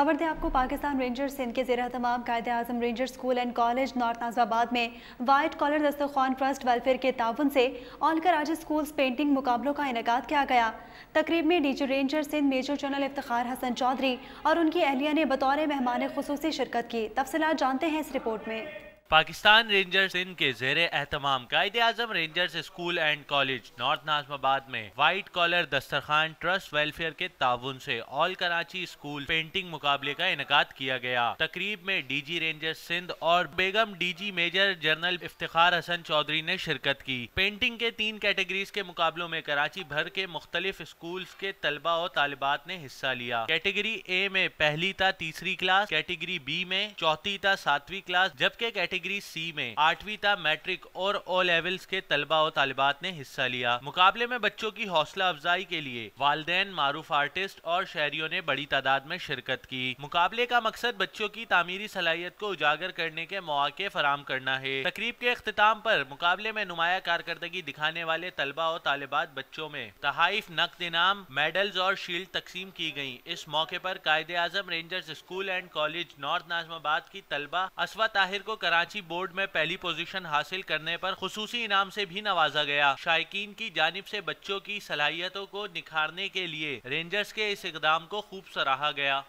खबर दें आपको पाकिस्तान रेंजर्स सिंध के जेर तमाम Quaid Azam ranger school and college north Nazimabad में वाइट कॉलर दस्तखान ट्रस्ट वेलफेयर के ताउन से ऑल कराची स्कूल्स पेंटिंग मुकाबलों का इनका किया गया तकरीब में DG ranger Sindh major general Iftikhar Hasan Chaudhry और उनकी अहलिया ने बतौर मेहमान खसूसी शिरकत की तफसलत जानते हैं इस रिपोर्ट में पाकिस्तान रेंजर्स सिंध के जेर एहतमाम Quaid Azam rangers school and college north Nazimabad में वाइट कॉलर दस्तरखान ट्रस्ट वेलफेयर के ताउन से ऑल कराची स्कूल पेंटिंग मुकाबले का इनका किया गया तकरीब में डी जी रेंजर्स सिंध और बेगम D G major general Iftikhar Hasan Chaudhry ने शिरकत की पेंटिंग के तीन कैटेगरीज के मुकाबलों में कराची भर के मुख्तलिफ स्कूल के तलबा और तालिबात ने हिस्सा लिया कैटेगरी ए में पहली था तीसरी क्लास कैटेगरी बी में चौथी था सातवीं क्लास जबकि कैटेगरी कैटेगरी सी में आठवीं तक मैट्रिक और ओ लेवल्स के तलबा और तालिबात ने हिस्सा लिया मुकाबले में बच्चों की हौसला अफजाई के लिए वालदे मारूफ आर्टिस्ट और शहरियों ने बड़ी तादाद में शिरकत की मुकाबले का मकसद बच्चों की तमीरी सलाहियत को उजागर करने के मौके फराम करना है तकरीब के अख्ताम पर मुकाबले में नुमाया कारकर्दगी दिखाने वाले तलबा और तालिबात बच्चों में तहाइफ नकद इनाम मेडल्स और शील्ड तकसीम की गयी इस मौके आरोप Quaid Azam rangers school and college north Nazimabad की तलबा असवा ताहिर को कराची कराची बोर्ड में पहली पोजीशन हासिल करने पर खसूसी इनाम से भी नवाजा गया शायकीन की जानब से बच्चों की सलाहियतों को निखारने के लिए रेंजर्स के इस इकदाम को खूब सराहा गया